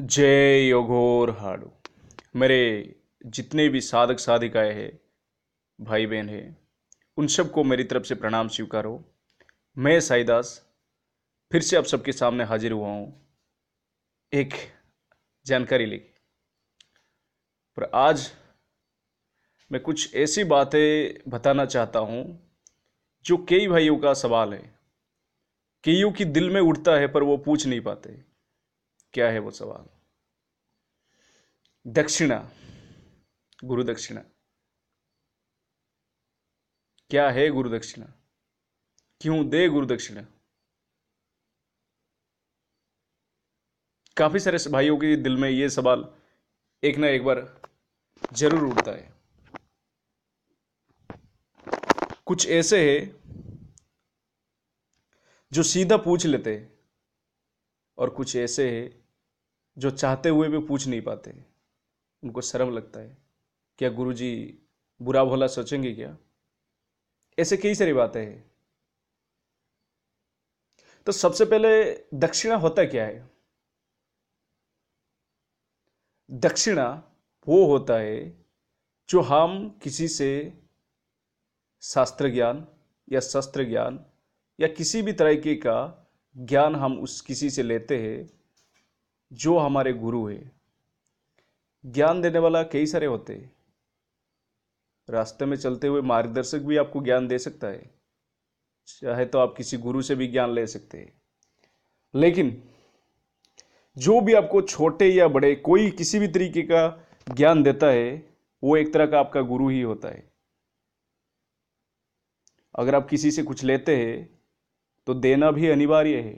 जय योगोर हाड़ मेरे जितने भी साधक साधिकाएं हैं भाई बहन हैं उन सबको मेरी तरफ से प्रणाम स्वीकार हो मैं साईदास फिर से आप सबके सामने हाजिर हुआ हूँ एक जानकारी लेके पर आज मैं कुछ ऐसी बातें बताना चाहता हूँ जो कई भाइयों का सवाल है कईयों की दिल में उठता है पर वो पूछ नहीं पाते क्या है वो सवाल दक्षिणा गुरु दक्षिणा क्या है गुरु दक्षिणा क्यों दे गुरु दक्षिणा काफी सारे भाइयों के दिल में ये सवाल एक ना एक बार जरूर उठता है कुछ ऐसे है जो सीधा पूछ लेते हैं और कुछ ऐसे है जो चाहते हुए भी पूछ नहीं पाते उनको शर्म लगता है क्या गुरु जी बुरा भोला सोचेंगे क्या ऐसे कई सारी बातें हैं तो सबसे पहले दक्षिणा होता क्या है दक्षिणा वो होता है जो हम किसी से शास्त्र ज्ञान या शस्त्र ज्ञान या किसी भी तरीके का ज्ञान हम उस किसी से लेते हैं जो हमारे गुरु है ज्ञान देने वाला कई सारे होते रास्ते में चलते हुए मार्गदर्शक भी आपको ज्ञान दे सकता है चाहे तो आप किसी गुरु से भी ज्ञान ले सकते हैं लेकिन जो भी आपको छोटे या बड़े कोई किसी भी तरीके का ज्ञान देता है वो एक तरह का आपका गुरु ही होता है अगर आप किसी से कुछ लेते हैं तो देना भी अनिवार्य है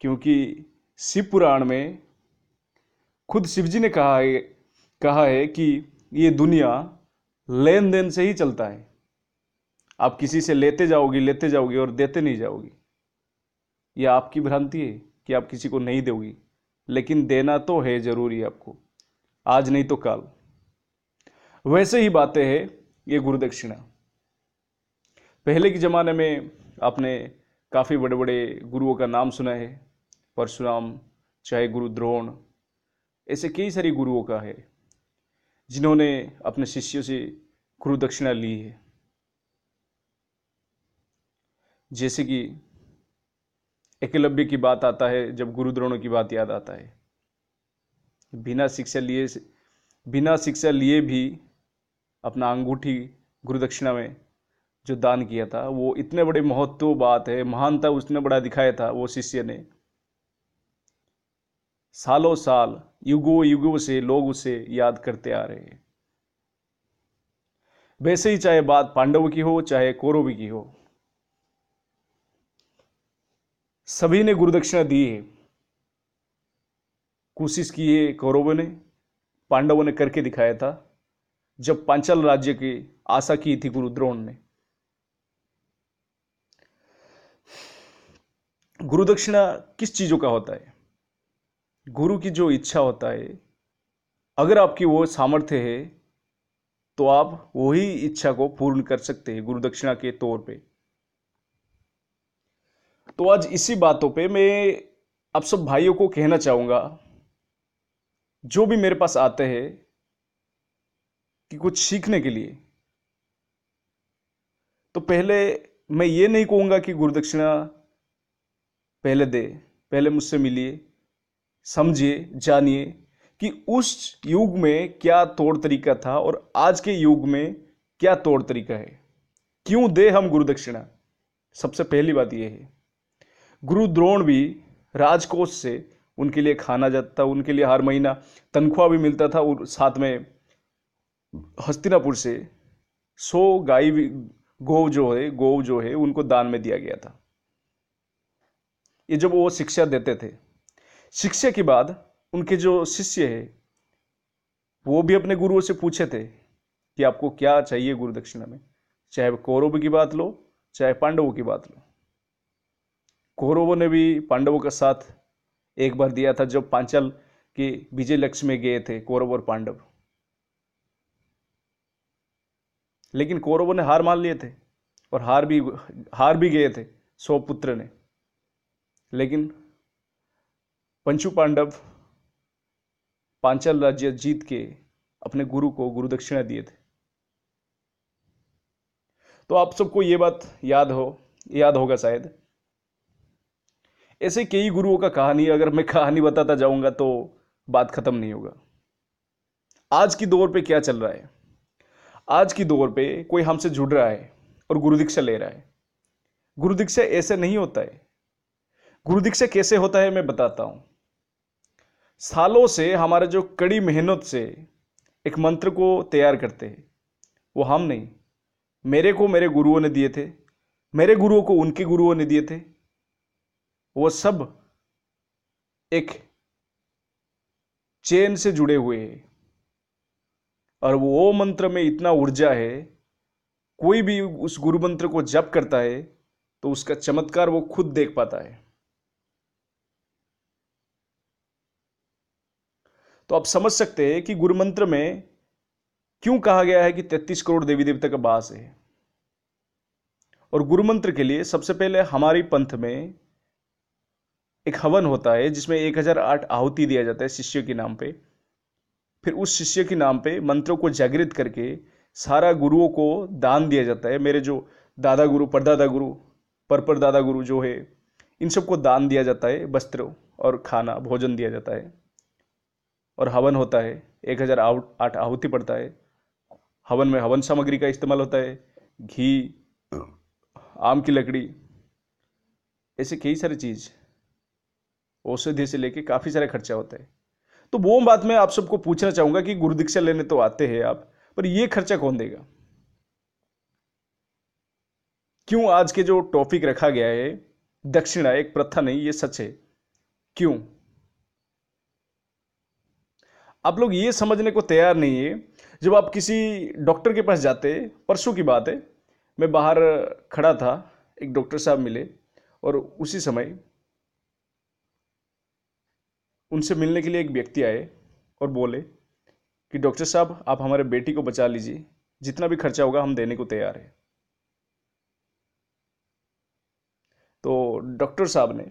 क्योंकि शिव पुराण में खुद शिव जी ने कहा है कहा है कि ये दुनिया लेन देन से ही चलता है आप किसी से लेते जाओगे लेते जाओगे और देते नहीं जाओगे यह आपकी भ्रांति है कि आप किसी को नहीं दोगी लेकिन देना तो है जरूरी आपको आज नहीं तो कल वैसे ही बातें हैं ये गुरुदक्षिणा पहले के ज़माने में आपने काफ़ी बड़े बड़े गुरुओं का नाम सुना है परशुराम चाहे गुरु द्रोण ऐसे कई सारे गुरुओं का है जिन्होंने अपने शिष्यों से गुरु दक्षिणा ली है जैसे कि एकलव्य की बात आता है जब गुरु द्रोणों की बात याद आता है बिना शिक्षा लिए बिना शिक्षा लिए भी अपना अंगूठी गुरुदक्षिणा में जो दान किया था वो इतने बड़े महत्व बात है महानता उसने बड़ा दिखाया था वो शिष्य ने सालों साल युगों युगों से लोग उसे याद करते आ रहे हैं वैसे ही चाहे बात पांडव की हो चाहे कौरव की हो सभी ने गुरुदक्षिणा दी है कोशिश की है कौरवों ने पांडवों ने करके दिखाया था जब पांचल राज्य की आशा की थी गुरुद्रोण ने गुरुदक्षिणा किस चीजों का होता है गुरु की जो इच्छा होता है अगर आपकी वो सामर्थ्य है तो आप वही इच्छा को पूर्ण कर सकते हैं गुरु दक्षिणा के तौर पे तो आज इसी बातों पे मैं आप सब भाइयों को कहना चाहूंगा जो भी मेरे पास आते हैं कि कुछ सीखने के लिए तो पहले मैं ये नहीं कहूंगा कि गुरु दक्षिणा पहले दे पहले मुझसे मिलिए समझिए जानिए कि उस युग में क्या तौर तरीका था और आज के युग में क्या तौर तरीका है क्यों दे हम गुरु दक्षिणा सबसे पहली बात यह है गुरु द्रोण भी राजकोष से उनके लिए खाना जाता था उनके लिए हर महीना तनख्वाह भी मिलता था और साथ में हस्तिनापुर से सौ गाय गौ जो है गौ जो है उनको दान में दिया गया था ये जब वो शिक्षा देते थे शिक्षा के बाद उनके जो शिष्य है वो भी अपने गुरुओं से पूछे थे कि आपको क्या चाहिए गुरु दक्षिणा में चाहे कौरव की बात लो चाहे पांडवों की बात लो कौरवों ने भी पांडवों का साथ एक बार दिया था जब पांचल के विजय लक्ष्य में गए थे कौरव और पांडव लेकिन कौरवों ने हार मान लिए थे और हार भी हार भी गए थे सौ पुत्र ने लेकिन पंचु पांडव पांचाल राज्य जीत के अपने गुरु को गुरु दक्षिणा दिए थे तो आप सबको ये बात याद हो याद होगा शायद ऐसे कई गुरुओं का कहानी अगर मैं कहानी बताता जाऊंगा तो बात खत्म नहीं होगा आज की दौर पे क्या चल रहा है आज की दौर पे कोई हमसे जुड़ रहा है और गुरु दीक्षा ले रहा है गुरु दीक्षा ऐसे नहीं होता है गुरु दीक्षा कैसे होता है मैं बताता हूं सालों से हमारे जो कड़ी मेहनत से एक मंत्र को तैयार करते हैं वो हम नहीं मेरे को मेरे गुरुओं ने दिए थे मेरे गुरुओं को उनके गुरुओं ने दिए थे वो सब एक चेन से जुड़े हुए हैं और वो मंत्र में इतना ऊर्जा है कोई भी उस गुरु मंत्र को जप करता है तो उसका चमत्कार वो खुद देख पाता है तो आप समझ सकते हैं कि गुरु मंत्र में क्यों कहा गया है कि तैतीस करोड़ देवी देवता का वास है और गुरु मंत्र के लिए सबसे पहले हमारी पंथ में एक हवन होता है जिसमें 1008 आहुति दिया जाता है शिष्य के नाम पे फिर उस शिष्य के नाम पे मंत्रों को जागृत करके सारा गुरुओं को दान दिया जाता है मेरे जो दादा गुरु परदादा गुरु पर पर दादा गुरु जो है इन सबको दान दिया जाता है वस्त्र और खाना भोजन दिया जाता है और हवन होता है एक हज़ार आठ आहुति पड़ता है हवन में हवन सामग्री का इस्तेमाल होता है घी आम की लकड़ी ऐसे कई सारी चीज़ औषधि से लेके काफ़ी सारा खर्चा होता है तो वो बात मैं आप सबको पूछना चाहूँगा कि गुरु दीक्षा लेने तो आते हैं आप पर ये खर्चा कौन देगा क्यों आज के जो टॉपिक रखा गया है दक्षिणा एक प्रथा नहीं ये सच है क्यों आप लोग ये समझने को तैयार नहीं है जब आप किसी डॉक्टर के पास जाते परसों की बात है मैं बाहर खड़ा था एक डॉक्टर साहब मिले और उसी समय उनसे मिलने के लिए एक व्यक्ति आए और बोले कि डॉक्टर साहब आप हमारे बेटी को बचा लीजिए जितना भी खर्चा होगा हम देने को तैयार हैं तो डॉक्टर साहब ने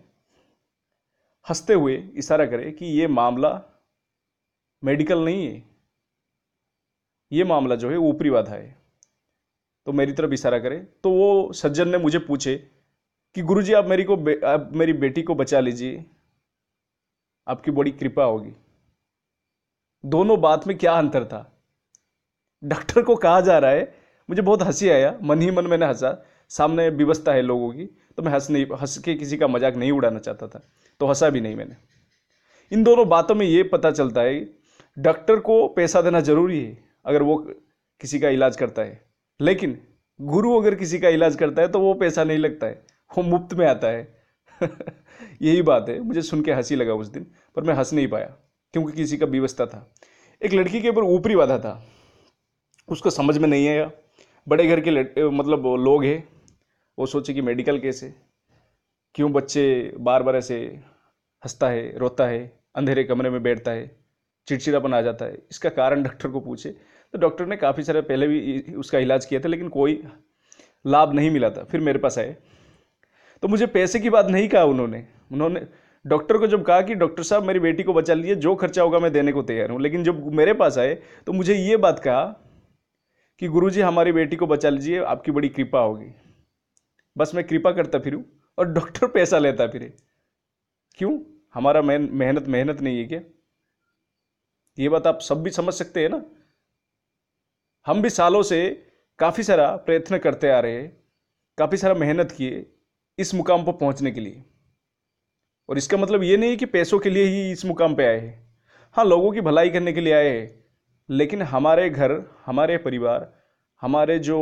हंसते हुए इशारा करे कि ये मामला मेडिकल नहीं है ये मामला जो है ऊपरी बाधा है तो मेरी तरफ इशारा करें तो वो सज्जन ने मुझे पूछे कि गुरुजी आप मेरी को आप मेरी बेटी को बचा लीजिए आपकी बड़ी कृपा होगी दोनों बात में क्या अंतर था डॉक्टर को कहा जा रहा है मुझे बहुत हंसी आया मन ही मन मैंने हंसा सामने व्यवस्था है लोगों की तो मैं हंस नहीं हंस के किसी का मजाक नहीं उड़ाना चाहता था तो हंसा भी नहीं मैंने इन दोनों बातों में ये पता चलता है डॉक्टर को पैसा देना जरूरी है अगर वो किसी का इलाज करता है लेकिन गुरु अगर किसी का इलाज करता है तो वो पैसा नहीं लगता है वो मुफ्त में आता है यही बात है मुझे सुन के हंसी लगा उस दिन पर मैं हंस नहीं पाया क्योंकि किसी का व्यवस्था था एक लड़की के ऊपर ऊपरी वादा था उसको समझ में नहीं आया बड़े घर के मतलब लोग हैं वो सोचे कि मेडिकल कैसे क्यों बच्चे बार बार ऐसे हंसता है रोता है अंधेरे कमरे में बैठता है चिड़चिड़ापन आ जाता है इसका कारण डॉक्टर को पूछे तो डॉक्टर ने काफ़ी सारे पहले भी उसका इलाज किया था लेकिन कोई लाभ नहीं मिला था फिर मेरे पास आए तो मुझे पैसे की बात नहीं कहा उन्होंने उन्होंने डॉक्टर को जब कहा कि डॉक्टर साहब मेरी बेटी को बचा लीजिए जो खर्चा होगा मैं देने को तैयार हूँ लेकिन जब मेरे पास आए तो मुझे ये बात कहा कि जी हमारी बेटी को बचा लीजिए आपकी बड़ी कृपा होगी बस मैं कृपा करता फिरूँ और डॉक्टर पैसा लेता फिर क्यों हमारा मेहनत मेहनत नहीं है क्या ये बात आप सब भी समझ सकते हैं ना हम भी सालों से काफ़ी सारा प्रयत्न करते आ रहे हैं काफ़ी सारा मेहनत किए इस मुकाम पर पहुंचने के लिए और इसका मतलब ये नहीं कि पैसों के लिए ही इस मुकाम पे आए हैं हाँ लोगों की भलाई करने के लिए आए हैं लेकिन हमारे घर हमारे परिवार हमारे जो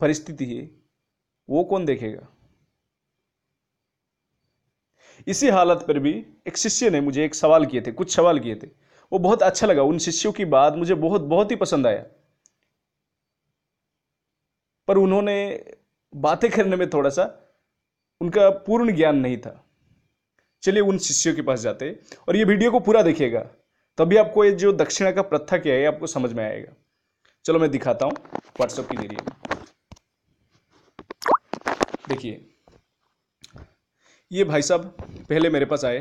परिस्थिति है वो कौन देखेगा इसी हालत पर भी एक शिष्य ने मुझे एक सवाल किए थे कुछ सवाल किए थे वो बहुत अच्छा लगा उन शिष्यों की बात मुझे बहुत बहुत ही पसंद आया पर उन्होंने बातें करने में थोड़ा सा उनका पूर्ण ज्ञान नहीं था चलिए उन शिष्यों के पास जाते और ये वीडियो को पूरा देखिएगा तभी आपको ये जो दक्षिणा का प्रथा क्या है आपको समझ में आएगा चलो मैं दिखाता हूं व्हाट्सएप के जरिए देखिए ये भाई साहब पहले मेरे पास आए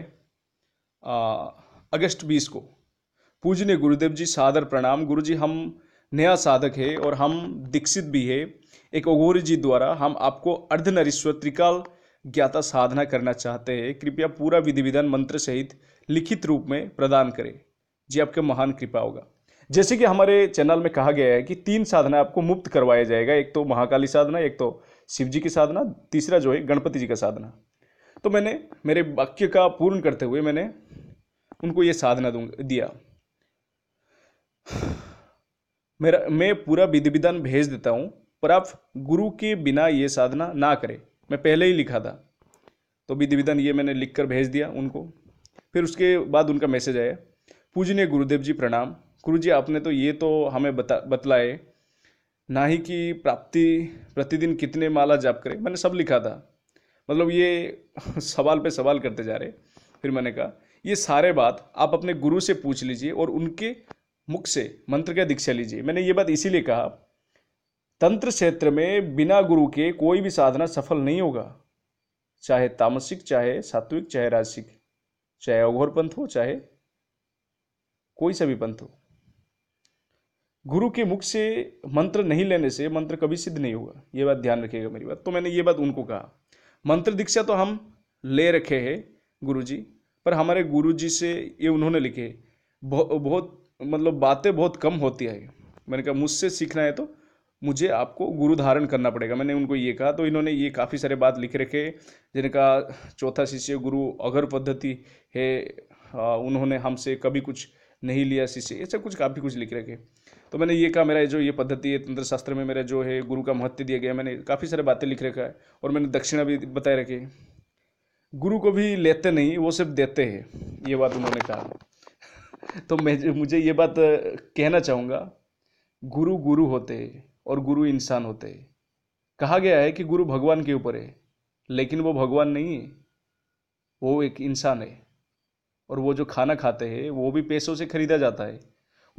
अगस्त बीस को पूजने गुरुदेव जी सादर प्रणाम गुरु जी हम नया साधक है और हम दीक्षित भी है एक ओघोरी जी द्वारा हम आपको अर्धनरीश्वर त्रिकाल ज्ञाता साधना करना चाहते हैं कृपया पूरा विधि विधान मंत्र सहित लिखित रूप में प्रदान करें जी आपके महान कृपा होगा जैसे कि हमारे चैनल में कहा गया है कि तीन साधना आपको मुफ्त करवाया जाएगा एक तो महाकाली साधना एक तो शिव जी की साधना तीसरा जो है गणपति जी का साधना तो मैंने मेरे वाक्य का पूर्ण करते हुए मैंने उनको ये साधना दूंगा दिया मेरा मैं पूरा विधि विधान भेज देता हूँ पर आप गुरु के बिना ये साधना ना करें मैं पहले ही लिखा था तो विधि विधान ये मैंने लिख कर भेज दिया उनको फिर उसके बाद उनका मैसेज आया पूजनीय गुरुदेव जी प्रणाम गुरु जी आपने तो ये तो हमें बता बतलाए ना ही कि प्राप्ति प्रतिदिन कितने माला जाप करें मैंने सब लिखा था मतलब ये सवाल पे सवाल करते जा रहे फिर मैंने कहा ये सारे बात आप अपने गुरु से पूछ लीजिए और उनके मुख से मंत्र का दीक्षा लीजिए मैंने ये बात इसीलिए कहा तंत्र क्षेत्र में बिना गुरु के कोई भी साधना सफल नहीं होगा चाहे तामसिक चाहे सात्विक चाहे राजसिक चाहे अघोर पंथ हो चाहे कोई सा भी पंथ हो गुरु के मुख से मंत्र नहीं लेने से मंत्र कभी सिद्ध नहीं होगा ये बात ध्यान रखिएगा मेरी बात तो मैंने ये बात उनको कहा मंत्र दीक्षा तो हम ले रखे हैं गुरुजी पर हमारे गुरुजी से ये उन्होंने लिखे बहुत मतलब बातें बहुत कम होती है मैंने कहा मुझसे सीखना है तो मुझे आपको गुरु धारण करना पड़ेगा मैंने उनको ये कहा तो इन्होंने ये काफ़ी सारे बात लिख रखे जिनका चौथा शिष्य गुरु अगर पद्धति है उन्होंने हमसे कभी कुछ नहीं लिया शिष्य सब कुछ काफ़ी कुछ लिख रखे तो मैंने ये कहा मेरा जो ये पद्धति है तंत्र शास्त्र में मेरा जो है गुरु का महत्व दिया गया मैंने काफ़ी सारे बातें लिख रखा है और मैंने दक्षिणा भी बताए रखी गुरु को भी लेते नहीं वो सिर्फ देते हैं ये बात उन्होंने कहा तो मैं मुझे ये बात कहना चाहूँगा गुरु गुरु होते और गुरु इंसान होते कहा गया है कि गुरु भगवान के ऊपर है लेकिन वो भगवान नहीं है वो एक इंसान है और वो जो खाना खाते हैं वो भी पैसों से खरीदा जाता है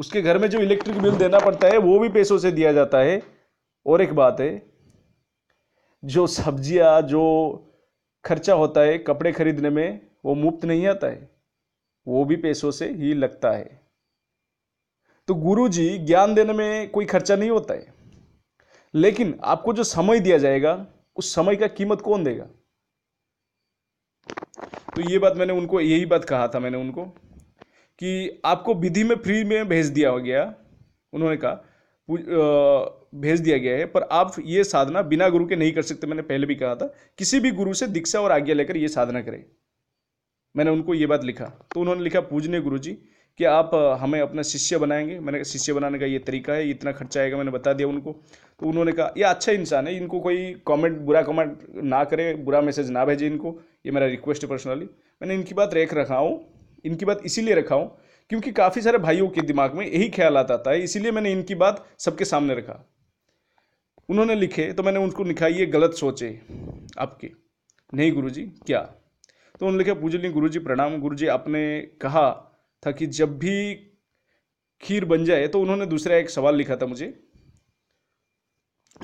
उसके घर में जो इलेक्ट्रिक बिल देना पड़ता है वो भी पैसों से दिया जाता है और एक बात है जो सब्जियां जो खर्चा होता है कपड़े खरीदने में वो मुफ्त नहीं आता है वो भी पैसों से ही लगता है तो गुरु जी ज्ञान देने में कोई खर्चा नहीं होता है लेकिन आपको जो समय दिया जाएगा उस समय का कीमत कौन देगा तो ये बात मैंने उनको यही बात कहा था मैंने उनको कि आपको विधि में फ्री में भेज दिया हो गया उन्होंने कहा भेज दिया गया है पर आप ये साधना बिना गुरु के नहीं कर सकते मैंने पहले भी कहा था किसी भी गुरु से दीक्षा और आज्ञा लेकर ये साधना करें मैंने उनको ये बात लिखा तो उन्होंने लिखा पूजने गुरु जी कि आप हमें अपना शिष्य बनाएंगे मैंने कहा शिष्य बनाने का ये तरीका है इतना खर्चा आएगा मैंने बता दिया उनको तो उन्होंने कहा ये अच्छा इंसान है इनको कोई कमेंट बुरा कमेंट ना करे बुरा मैसेज ना भेजे इनको ये मेरा रिक्वेस्ट है पर्सनली मैंने इनकी बात रेख रखा हूँ इनकी बात इसीलिए रखा हूँ क्योंकि काफ़ी सारे भाइयों के दिमाग में यही ख्याल आता है इसीलिए मैंने इनकी बात सबके सामने रखा उन्होंने लिखे तो मैंने उनको लिखा ये गलत सोचे आपके नहीं गुरु क्या तो उन्होंने लिखा पूजनीय गुरु जी प्रणाम गुरु जी आपने कहा था कि जब भी खीर बन जाए तो उन्होंने दूसरा एक सवाल लिखा था मुझे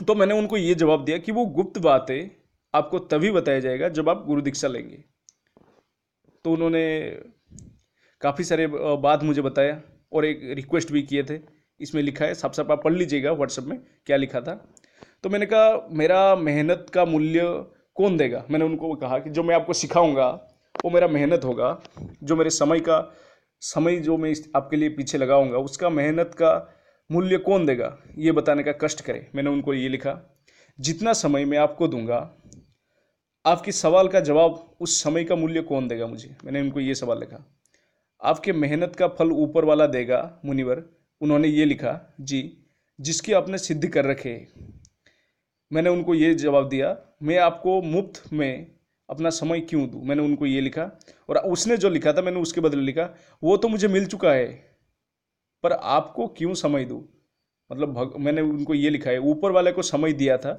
तो मैंने उनको ये जवाब दिया कि वो गुप्त बातें आपको तभी बताया जाएगा जब आप गुरु दीक्षा लेंगे तो उन्होंने काफ़ी सारे बात मुझे बताया और एक रिक्वेस्ट भी किए थे इसमें लिखा है साफ साफ आप पढ़ लीजिएगा व्हाट्सएप में क्या लिखा था तो मैंने कहा मेरा मेहनत का मूल्य कौन देगा मैंने उनको कहा कि जो मैं आपको सिखाऊंगा वो मेरा मेहनत होगा जो मेरे समय का समय जो मैं आपके लिए पीछे लगाऊंगा उसका मेहनत का मूल्य कौन देगा ये बताने का कष्ट करें मैंने उनको ये लिखा जितना समय मैं आपको दूंगा आपके सवाल का जवाब उस समय का मूल्य कौन देगा मुझे मैंने उनको ये सवाल लिखा आपके मेहनत का फल ऊपर वाला देगा मुनिवर उन्होंने ये लिखा जी जिसकी आपने सिद्ध कर रखे मैंने उनको ये जवाब दिया मैं आपको मुफ्त में अपना समय क्यों दूँ मैंने उनको ये लिखा और उसने जो लिखा था मैंने उसके बदले लिखा वो तो मुझे मिल चुका है पर आपको क्यों समय दूँ मतलब भग, मैंने उनको ये लिखा है ऊपर वाले को समय दिया था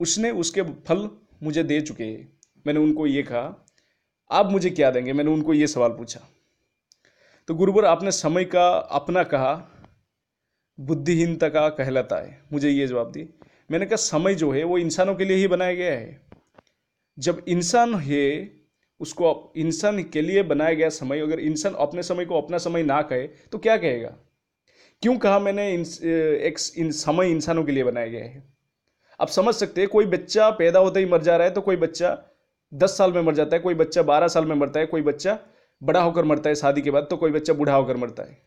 उसने उसके फल मुझे दे चुके हैं मैंने उनको ये कहा आप मुझे क्या देंगे मैंने उनको ये सवाल पूछा तो गुरुवर आपने समय का अपना कहा बुद्धिहीनता का कहलाता है मुझे ये जवाब दी मैंने कहा समय जो है वो इंसानों के लिए ही बनाया गया है जब इंसान है उसको इंसान के लिए बनाया गया समय अगर इंसान अपने समय को अपना समय ना कहे तो क्या कहेगा क्यों कहा मैंने इन, एक इन समय इंसानों के लिए बनाया गया है आप समझ सकते हैं कोई बच्चा पैदा होते ही मर जा रहा है तो कोई बच्चा दस साल में मर जाता है कोई बच्चा बारह साल में मरता है कोई बच्चा बड़ा होकर मरता है शादी के बाद तो कोई बच्चा बूढ़ा होकर मरता है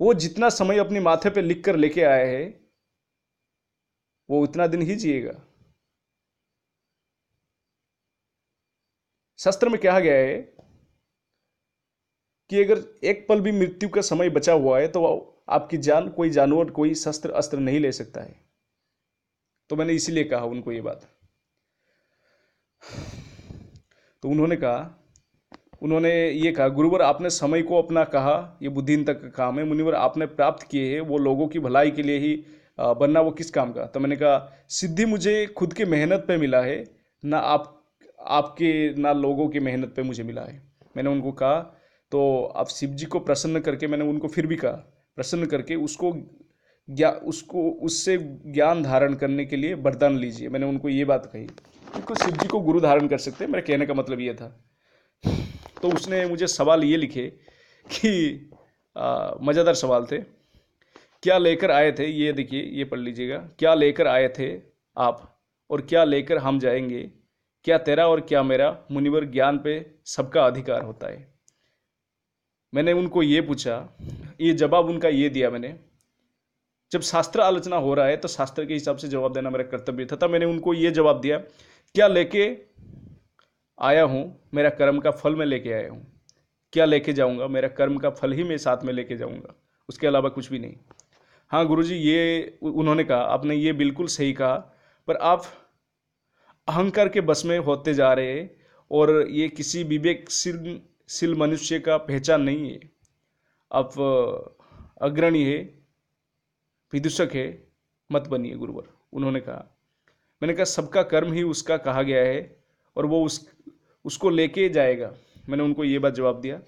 वो जितना समय अपने माथे पे लिख कर लेके आया है वो उतना दिन ही जिएगा शास्त्र में कहा गया है कि अगर एक पल भी मृत्यु का समय बचा हुआ है तो आपकी जान कोई जानवर कोई शस्त्र अस्त्र नहीं ले सकता है तो मैंने इसीलिए कहा उनको ये बात तो उन्होंने कहा उन्होंने ये कहा गुरुवर आपने समय को अपना कहा ये बुद्धिहीनता का काम है मुनिवर आपने प्राप्त किए हैं वो लोगों की भलाई के लिए ही बनना वो किस काम का तो मैंने कहा सिद्धि मुझे खुद की मेहनत पे मिला है ना आप आपके ना लोगों की मेहनत पे मुझे मिला है मैंने उनको कहा तो अब शिव जी को प्रसन्न करके मैंने उनको फिर भी कहा प्रसन्न करके उसको ज्ञा उसको उससे ज्ञान धारण करने के लिए वरदान लीजिए मैंने उनको ये बात कही क्योंकि शिव जी को गुरु धारण कर सकते हैं मेरे कहने का मतलब ये था तो उसने मुझे सवाल ये लिखे कि मज़ेदार सवाल थे क्या लेकर आए थे ये देखिए ये पढ़ लीजिएगा क्या लेकर आए थे आप और क्या लेकर हम जाएंगे क्या तेरा और क्या मेरा मुनिवर ज्ञान पे सबका अधिकार होता है मैंने उनको ये पूछा ये जवाब उनका ये दिया मैंने जब शास्त्र आलोचना हो रहा है तो शास्त्र के हिसाब से जवाब देना मेरा कर्तव्य था तब मैंने उनको ये जवाब दिया क्या लेके आया हूँ मेरा कर्म का फल मैं लेके आया हूँ क्या लेके जाऊँगा मेरा कर्म का फल ही मैं साथ में लेके जाऊँगा उसके अलावा कुछ भी नहीं हाँ गुरुजी ये उन्होंने कहा आपने ये बिल्कुल सही कहा पर आप अहंकार के बस में होते जा रहे हैं और ये किसी विवेकशील शील मनुष्य का पहचान नहीं है आप अग्रणी है विदूषक है मत बनिए गुरुवर उन्होंने कहा मैंने कहा सबका कर्म ही उसका कहा गया है और वो उस उसको लेके जाएगा मैंने उनको ये बात जवाब दिया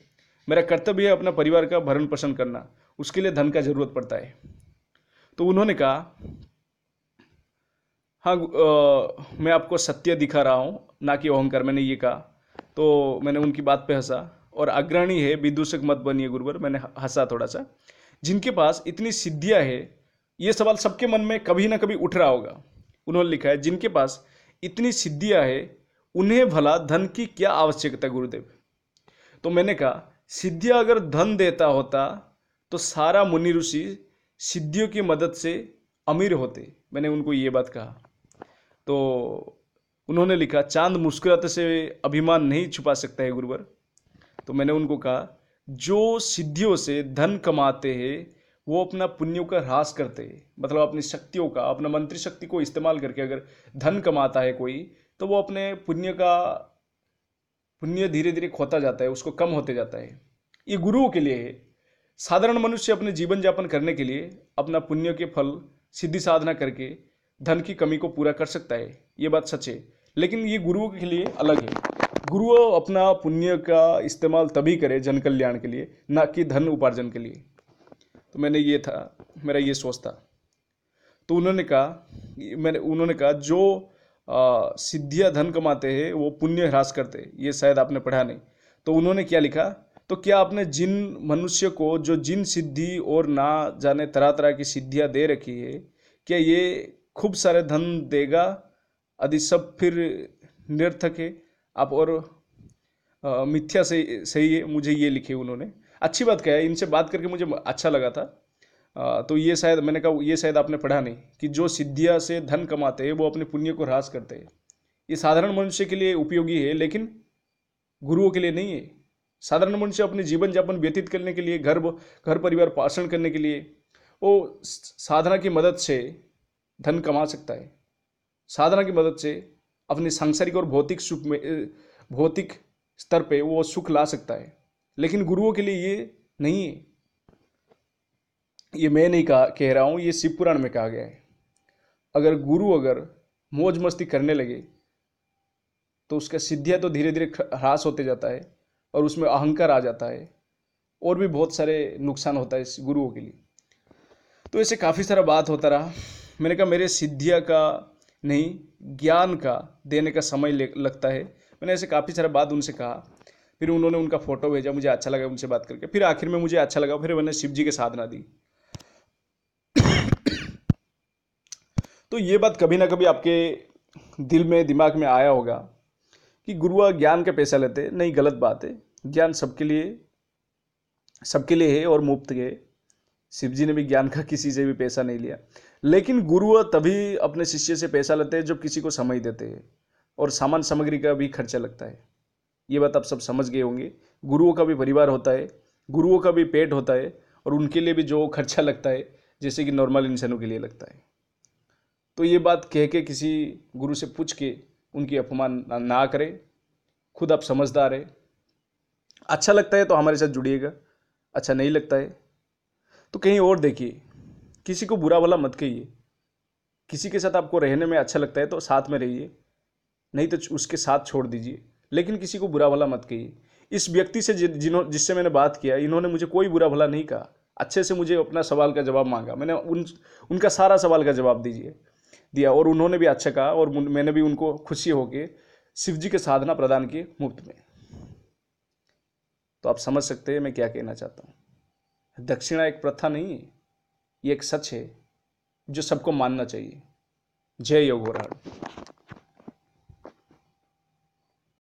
मेरा कर्तव्य है अपना परिवार का भरण पोषण करना उसके लिए धन का जरूरत पड़ता है तो उन्होंने कहा हाँ आ, मैं आपको सत्य दिखा रहा हूँ ना कि अहंकार मैंने ये कहा तो मैंने उनकी बात पे हंसा और अग्रणी है विदूषक मत बनिए गुरुवर मैंने हंसा थोड़ा सा जिनके पास इतनी सिद्धियाँ है ये सवाल सबके मन में कभी ना कभी उठ रहा होगा उन्होंने लिखा है जिनके पास इतनी सिद्धियाँ है उन्हें भला धन की क्या आवश्यकता गुरुदेव तो मैंने कहा सिद्धियाँ अगर धन देता होता तो सारा मुनि ऋषि सिद्धियों की मदद से अमीर होते मैंने उनको ये बात कहा तो उन्होंने लिखा चांद मुस्कुराते से अभिमान नहीं छुपा सकता है गुरुवर तो मैंने उनको कहा जो सिद्धियों से धन कमाते हैं वो अपना पुण्यों का ह्रास करते हैं मतलब अपनी शक्तियों का अपना मंत्री शक्ति को इस्तेमाल करके अगर धन कमाता है कोई तो वो अपने पुण्य का पुण्य धीरे धीरे खोता जाता है उसको कम होते जाता है ये गुरुओं के लिए है साधारण मनुष्य अपने जीवन यापन करने के लिए अपना पुण्य के फल सिद्धि साधना करके धन की कमी को पूरा कर सकता है ये बात सच है लेकिन ये गुरुओं के लिए अलग है गुरु अपना पुण्य का इस्तेमाल तभी करे जन कल्याण के लिए ना कि धन उपार्जन के लिए तो मैंने ये था मेरा ये सोच था तो उन्होंने कहा मैंने उन्होंने कहा जो सिद्धियाँ धन कमाते हैं वो पुण्य ह्रास करते हैं ये शायद आपने पढ़ा नहीं तो उन्होंने क्या लिखा तो क्या आपने जिन मनुष्य को जो जिन सिद्धि और ना जाने तरह तरह की सिद्धियाँ दे रखी है क्या ये खूब सारे धन देगा आदि सब फिर निर्थक है आप और आ, मिथ्या से सही है मुझे ये लिखे उन्होंने अच्छी बात क्या है इनसे बात करके मुझे अच्छा लगा था आ, तो ये शायद मैंने कहा ये शायद आपने पढ़ा नहीं कि जो सिद्धिया से धन कमाते हैं वो अपने पुण्य को ह्रास करते हैं ये साधारण मनुष्य के लिए उपयोगी है लेकिन गुरुओं के लिए नहीं है साधारण मनुष्य अपने जीवन यापन व्यतीत करने के लिए घर घर परिवार पाषण करने के लिए वो साधना की मदद से धन कमा सकता है साधना की मदद से अपने सांसारिक और भौतिक सुख में भौतिक स्तर पे वो सुख ला सकता है लेकिन गुरुओं के लिए ये नहीं है ये मैं नहीं कहा कह रहा हूँ ये शिव पुराण में कहा गया है अगर गुरु अगर मौज मस्ती करने लगे तो उसका सिद्धियाँ तो धीरे धीरे ह्रास होते जाता है और उसमें अहंकार आ जाता है और भी बहुत सारे नुकसान होता है इस गुरुओं के लिए तो ऐसे काफ़ी सारा बात होता रहा मैंने कहा मेरे सिद्धिया का नहीं ज्ञान का देने का समय लगता है मैंने ऐसे काफ़ी सारा बात उनसे कहा फिर उन्होंने उनका फ़ोटो भेजा मुझे अच्छा लगा उनसे बात करके फिर आखिर में मुझे अच्छा लगा फिर मैंने शिव जी के साधना दी तो ये बात कभी ना कभी आपके दिल में दिमाग में आया होगा कि गुरुआ ज्ञान का पैसा लेते नहीं गलत बात है ज्ञान सबके लिए सबके लिए है और मुफ्त है शिव जी ने भी ज्ञान का किसी से भी पैसा नहीं लिया लेकिन गुरु तभी अपने शिष्य से पैसा लेते हैं जब किसी को समय देते हैं और सामान सामग्री का भी खर्चा लगता है ये बात आप सब समझ गए होंगे गुरुओं का भी परिवार होता है गुरुओं का भी पेट होता है और उनके लिए भी जो खर्चा लगता है जैसे कि नॉर्मल इंसानों के लिए लगता है तो ये बात कह के किसी गुरु से पूछ के उनकी अपमान ना करें खुद आप समझदार है अच्छा लगता है तो हमारे साथ जुड़िएगा अच्छा नहीं लगता है तो कहीं और देखिए किसी को बुरा भला मत कहिए किसी के साथ आपको रहने में अच्छा लगता है तो साथ में रहिए नहीं तो उसके साथ छोड़ दीजिए लेकिन किसी को बुरा भला मत कहिए इस व्यक्ति से जिन्हों जिससे मैंने बात किया इन्होंने मुझे कोई बुरा भला नहीं कहा अच्छे से मुझे अपना सवाल का जवाब मांगा मैंने उन उनका सारा सवाल का जवाब दीजिए दिया और उन्होंने भी अच्छा कहा और मैंने भी उनको खुशी होके शिव जी के साधना प्रदान किए मुफ्त में तो आप समझ सकते हैं मैं क्या कहना चाहता हूँ दक्षिणा एक प्रथा नहीं है ये एक सच है जो सबको मानना चाहिए जय योग